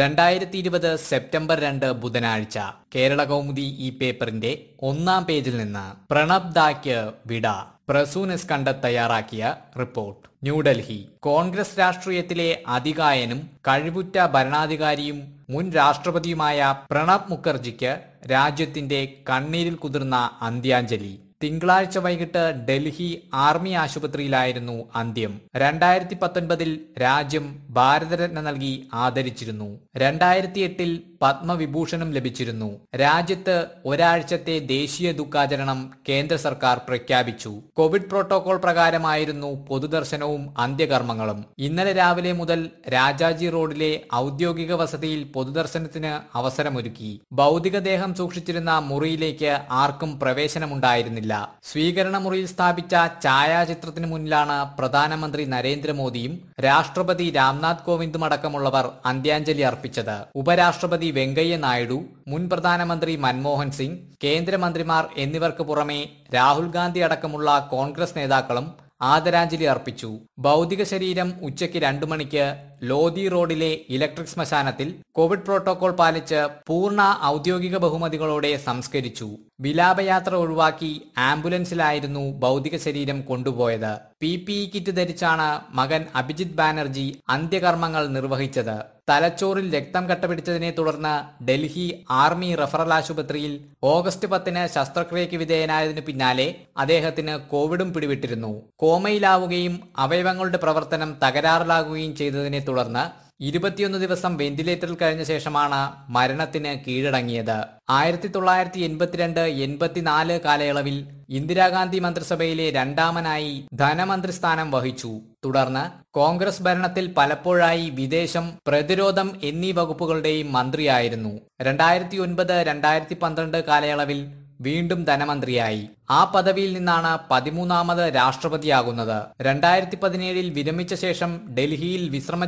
രണ്ടായിരത്തി ഇരുപത് സെപ്റ്റംബർ രണ്ട് ബുധനാഴ്ച കേരള കൗമുദി ഈ പേപ്പറിന്റെ ഒന്നാം പേജിൽ നിന്ന് പ്രണബ് ദാക്ക് വിട പ്രസൂനസ് കണ്ട തയ്യാറാക്കിയ റിപ്പോർട്ട് ന്യൂഡൽഹി കോൺഗ്രസ് രാഷ്ട്രീയത്തിലെ അധികായനും കഴിവുറ്റ ഭരണാധികാരിയും മുൻ രാഷ്ട്രപതിയുമായ പ്രണബ് മുഖർജിക്ക് രാജ്യത്തിന്റെ കണ്ണീരിൽ കുതിർന്ന അന്ത്യാഞ്ജലി തിങ്കളാഴ്ച വൈകിട്ട് ഡൽഹി ആർമി ആശുപത്രിയിലായിരുന്നു അന്ത്യം രണ്ടായിരത്തി പത്തൊൻപതിൽ രാജ്യം ഭാരതരത്ന നൽകി ആദരിച്ചിരുന്നു രണ്ടായിരത്തി എട്ടിൽ പത്മവിഭൂഷണും ലഭിച്ചിരുന്നു രാജ്യത്ത് ഒരാഴ്ചത്തെ ദേശീയ ദുഃഖാചരണം കേന്ദ്ര സർക്കാർ പ്രഖ്യാപിച്ചു കോവിഡ് പ്രോട്ടോകോൾ പ്രകാരമായിരുന്നു പൊതുദർശനവും അന്ത്യകർമ്മങ്ങളും ഇന്നലെ രാവിലെ മുതൽ രാജാജി റോഡിലെ ഔദ്യോഗിക വസതിയിൽ പൊതുദർശനത്തിന് അവസരമൊരുക്കി ഭൗതികദേഹം സൂക്ഷിച്ചിരുന്ന മുറിയിലേക്ക് ആർക്കും പ്രവേശനമുണ്ടായിരുന്നില്ല സ്വീകരണ മുറിയിൽ സ്ഥാപിച്ച ഛായാചിത്രത്തിന് മുന്നിലാണ് പ്രധാനമന്ത്രി നരേന്ദ്രമോദിയും രാഷ്ട്രപതി രാംനാഥ് കോവിന്ദുമടക്കമുള്ളവർ അന്ത്യാഞ്ജലി അർപ്പിച്ചത് ഉപരാഷ്ട്രപതി വെങ്കയ്യ നായിഡു മുൻ പ്രധാനമന്ത്രി മൻമോഹൻ സിംഗ് കേന്ദ്രമന്ത്രിമാർ എന്നിവർക്ക് പുറമെ രാഹുൽ ഗാന്ധി അടക്കമുള്ള കോൺഗ്രസ് നേതാക്കളും ആദരാഞ്ജലി അർപ്പിച്ചു ഭൗതിക ശരീരം ഉച്ചയ്ക്ക് രണ്ടു മണിക്ക് ലോധി റോഡിലെ ഇലക്ട്രിക് ശ്മശാനത്തിൽ കോവിഡ് പ്രോട്ടോകോൾ പാലിച്ച് പൂർണ്ണ ഔദ്യോഗിക ബഹുമതികളോടെ സംസ്കരിച്ചു വിലാപയാത്ര ഒഴിവാക്കി ആംബുലൻസിലായിരുന്നു ഭൗതിക ശരീരം കൊണ്ടുപോയത് പി പി ഇ കിറ്റ് ധരിച്ചാണ് മകൻ അഭിജിത് ബാനർജി അന്ത്യകർമ്മങ്ങൾ നിർവഹിച്ചത് തലച്ചോറിൽ രക്തം കട്ടപിടിച്ചതിനെ തുടർന്ന് ഡൽഹി ആർമി റഫറൽ ആശുപത്രിയിൽ ഓഗസ്റ്റ് പത്തിന് ശസ്ത്രക്രിയയ്ക്ക് വിധേയനായതിനു പിന്നാലെ അദ്ദേഹത്തിന് കോവിഡും പിടിവിട്ടിരുന്നു കോമയിലാവുകയും അവയവങ്ങളുടെ പ്രവർത്തനം തകരാറിലാകുകയും ചെയ്തതിനെ തുടർന്ന് ഇരുപത്തിയൊന്ന് ദിവസം വെന്റിലേറ്ററിൽ കഴിഞ്ഞ ശേഷമാണ് മരണത്തിന് കീഴടങ്ങിയത് ആയിരത്തി തൊള്ളായിരത്തി എൺപത്തിരണ്ട് എൺപത്തിനാല് കാലയളവിൽ ഇന്ദിരാഗാന്ധി മന്ത്രിസഭയിലെ രണ്ടാമനായി ധനമന്ത്രി സ്ഥാനം വഹിച്ചു തുടർന്ന് കോൺഗ്രസ് ഭരണത്തിൽ പലപ്പോഴായി വിദേശം പ്രതിരോധം എന്നീ വകുപ്പുകളുടെയും മന്ത്രിയായിരുന്നു രണ്ടായിരത്തി ഒൻപത് രണ്ടായിരത്തി പന്ത്രണ്ട് കാലയളവിൽ വീണ്ടും ധനമന്ത്രിയായി ആ പദവിയിൽ നിന്നാണ് പതിമൂന്നാമത് രാഷ്ട്രപതിയാകുന്നത് രണ്ടായിരത്തി പതിനേഴിൽ വിരമിച്ച ശേഷം ഡൽഹിയിൽ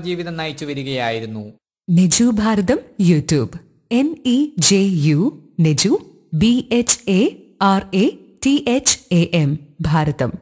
ജീവിതം നയിച്ചു വരികയായിരുന്നു Niju Bharatham YouTube N E J U Niju B H A R A T H A M Bharatam